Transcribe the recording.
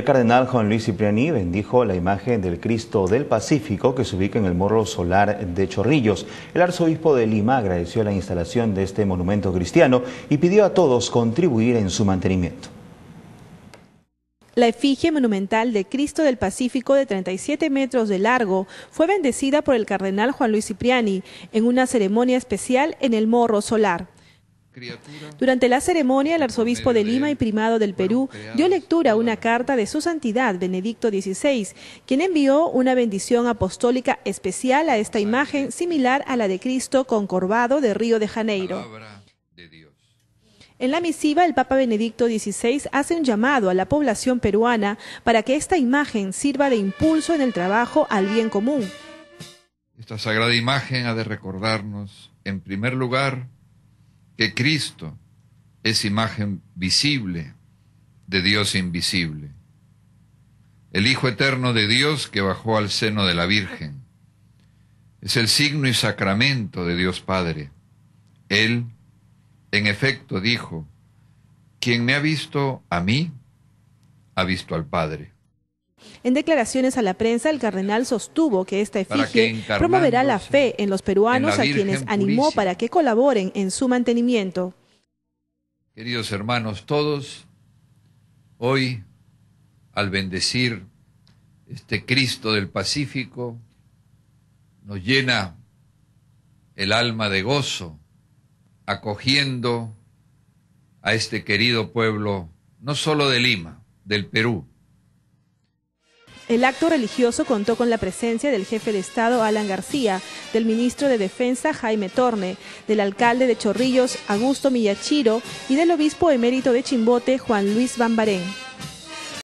el cardenal Juan Luis Cipriani bendijo la imagen del Cristo del Pacífico que se ubica en el Morro Solar de Chorrillos. El arzobispo de Lima agradeció la instalación de este monumento cristiano y pidió a todos contribuir en su mantenimiento. La efigie monumental de Cristo del Pacífico de 37 metros de largo fue bendecida por el cardenal Juan Luis Cipriani en una ceremonia especial en el Morro Solar. Durante la ceremonia, el arzobispo de Lima y primado del Perú dio lectura a una carta de su santidad, Benedicto XVI, quien envió una bendición apostólica especial a esta imagen similar a la de Cristo concorvado de Río de Janeiro. En la misiva, el Papa Benedicto XVI hace un llamado a la población peruana para que esta imagen sirva de impulso en el trabajo al bien común. Esta sagrada imagen ha de recordarnos, en primer lugar, que Cristo es imagen visible de Dios invisible, el Hijo eterno de Dios que bajó al seno de la Virgen. Es el signo y sacramento de Dios Padre. Él, en efecto, dijo, quien me ha visto a mí, ha visto al Padre. En declaraciones a la prensa, el cardenal sostuvo que esta efigie promoverá la fe en los peruanos a quienes animó para que colaboren en su mantenimiento. Queridos hermanos, todos, hoy, al bendecir este Cristo del Pacífico, nos llena el alma de gozo, acogiendo a este querido pueblo, no solo de Lima, del Perú, el acto religioso contó con la presencia del jefe de Estado Alan García, del ministro de Defensa Jaime Torne, del alcalde de Chorrillos Augusto Millachiro y del obispo emérito de Chimbote Juan Luis Bambarén.